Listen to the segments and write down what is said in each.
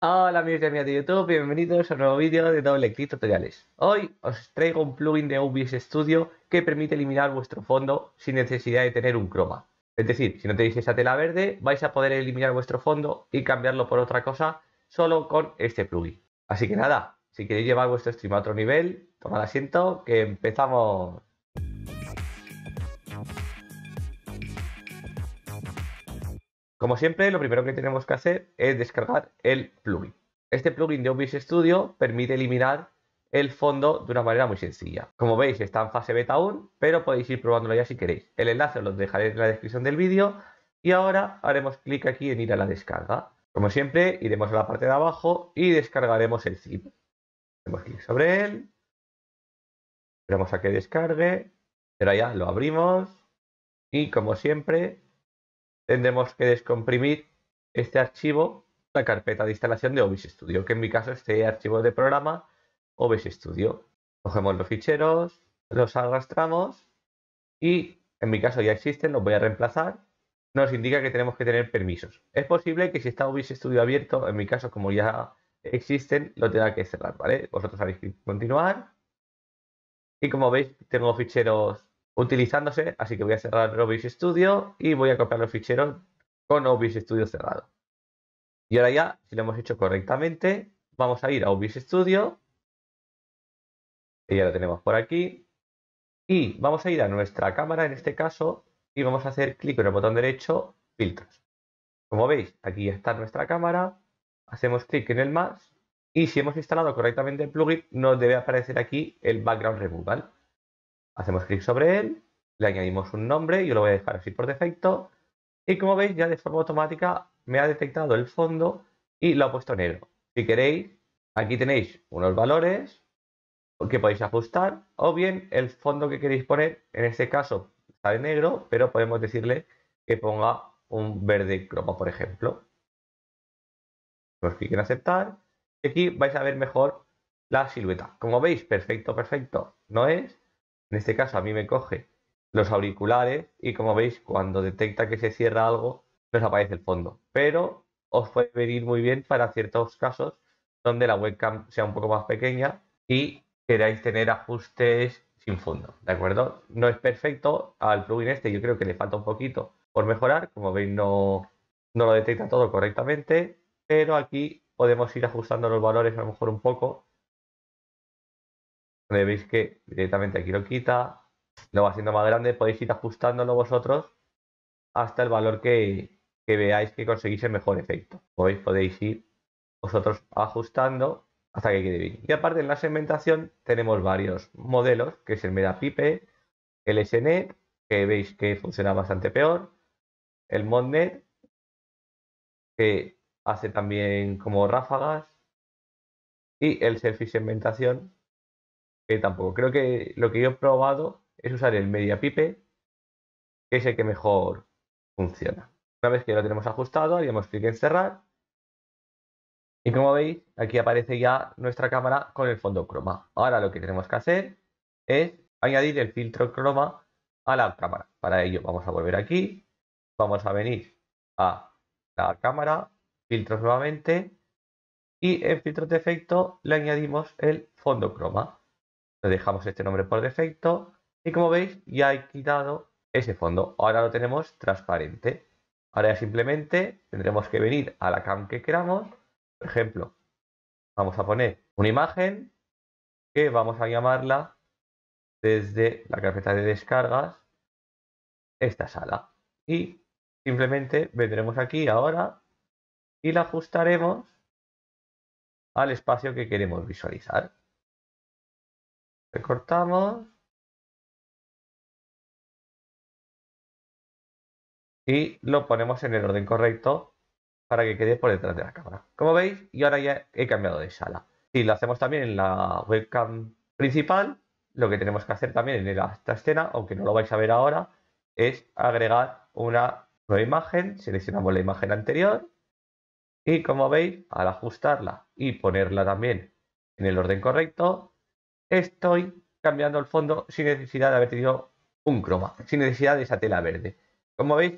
Hola amigos y amigas de YouTube, bienvenidos a un nuevo vídeo de Doble Click Tutoriales. Hoy os traigo un plugin de OBS Studio que permite eliminar vuestro fondo sin necesidad de tener un croma. Es decir, si no tenéis esa tela verde, vais a poder eliminar vuestro fondo y cambiarlo por otra cosa solo con este plugin. Así que nada, si queréis llevar vuestro stream a otro nivel, tomad asiento que empezamos. Como siempre, lo primero que tenemos que hacer es descargar el plugin. Este plugin de OBS Studio permite eliminar el fondo de una manera muy sencilla. Como veis, está en fase beta aún, pero podéis ir probándolo ya si queréis. El enlace lo dejaré en la descripción del vídeo y ahora haremos clic aquí en ir a la descarga. Como siempre, iremos a la parte de abajo y descargaremos el zip. Hacemos clic sobre él. Esperamos a que descargue. Pero ya lo abrimos. Y como siempre, tendremos que descomprimir este archivo, la carpeta de instalación de OBS Studio, que en mi caso este archivo de programa OBS Studio. Cogemos los ficheros, los arrastramos y en mi caso ya existen, los voy a reemplazar. Nos indica que tenemos que tener permisos. Es posible que si está OBS Studio abierto, en mi caso como ya existen, lo tenga que cerrar, ¿vale? Vosotros habéis que continuar. Y como veis, tengo ficheros utilizándose, así que voy a cerrar OBS Studio y voy a copiar los ficheros con OBS Studio cerrado. Y ahora ya, si lo hemos hecho correctamente, vamos a ir a OBS Studio, que ya lo tenemos por aquí, y vamos a ir a nuestra cámara en este caso y vamos a hacer clic en el botón derecho, filtros. Como veis, aquí está nuestra cámara, hacemos clic en el más y si hemos instalado correctamente el plugin nos debe aparecer aquí el background removal. Hacemos clic sobre él, le añadimos un nombre, yo lo voy a dejar así por defecto. Y como veis, ya de forma automática me ha detectado el fondo y lo ha puesto negro. Si queréis, aquí tenéis unos valores que podéis ajustar o bien el fondo que queréis poner, en este caso está de negro, pero podemos decirle que ponga un verde croma, por ejemplo. Hacemos clic en aceptar y aquí vais a ver mejor la silueta. Como veis, perfecto, perfecto, no es, en este caso a mí me coge los auriculares y como veis cuando detecta que se cierra algo, nos pues aparece el fondo. Pero os puede venir muy bien para ciertos casos donde la webcam sea un poco más pequeña y queráis tener ajustes sin fondo, ¿de acuerdo? No es perfecto al plugin este, yo creo que le falta un poquito por mejorar, como veis no, no lo detecta todo correctamente, pero aquí podemos ir ajustando los valores a lo mejor un poco donde veis que directamente aquí lo quita, lo va haciendo más grande, podéis ir ajustándolo vosotros hasta el valor que, que veáis que conseguís el mejor efecto. Podéis, podéis ir vosotros ajustando hasta que quede bien. Y aparte en la segmentación tenemos varios modelos, que es el MedaPipe... el SNET, que veis que funciona bastante peor, el ModNet, que hace también como ráfagas, y el Selfie Segmentación, que tampoco. Creo que lo que yo he probado es usar el media MediaPipe, que es el que mejor funciona. Una vez que lo tenemos ajustado, haríamos clic en cerrar. Y como veis, aquí aparece ya nuestra cámara con el fondo croma. Ahora lo que tenemos que hacer es añadir el filtro croma a la cámara. Para ello vamos a volver aquí, vamos a venir a la cámara, filtros nuevamente y en filtros de efecto le añadimos el fondo croma dejamos este nombre por defecto y como veis ya he quitado ese fondo. Ahora lo tenemos transparente. Ahora simplemente tendremos que venir a la cam que queramos. Por ejemplo, vamos a poner una imagen que vamos a llamarla desde la carpeta de descargas esta sala. Y simplemente vendremos aquí ahora y la ajustaremos al espacio que queremos visualizar recortamos y lo ponemos en el orden correcto para que quede por detrás de la cámara. Como veis, y ahora ya he cambiado de sala. Si lo hacemos también en la webcam principal, lo que tenemos que hacer también en esta escena, aunque no lo vais a ver ahora, es agregar una nueva imagen. Seleccionamos la imagen anterior y como veis, al ajustarla y ponerla también en el orden correcto, Estoy cambiando el fondo sin necesidad de haber tenido un croma, sin necesidad de esa tela verde. Como veis,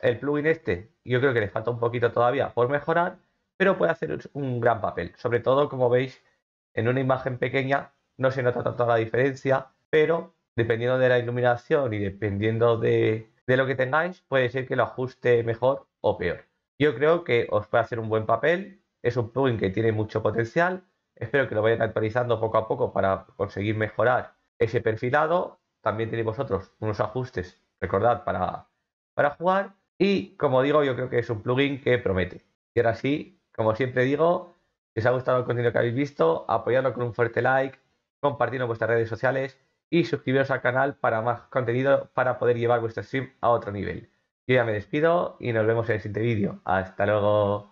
el plugin este, yo creo que le falta un poquito todavía por mejorar, pero puede hacer un gran papel. Sobre todo, como veis, en una imagen pequeña no se nota tanto la diferencia, pero dependiendo de la iluminación y dependiendo de, de lo que tengáis, puede ser que lo ajuste mejor o peor. Yo creo que os puede hacer un buen papel, es un plugin que tiene mucho potencial Espero que lo vayan actualizando poco a poco para conseguir mejorar ese perfilado. También tenéis vosotros unos ajustes, recordad, para, para jugar. Y como digo, yo creo que es un plugin que promete. Y ahora sí, como siempre digo, si os ha gustado el contenido que habéis visto, apoyadlo con un fuerte like, compartiendo en vuestras redes sociales y suscribiros al canal para más contenido para poder llevar vuestro stream a otro nivel. Yo ya me despido y nos vemos en el siguiente vídeo. Hasta luego.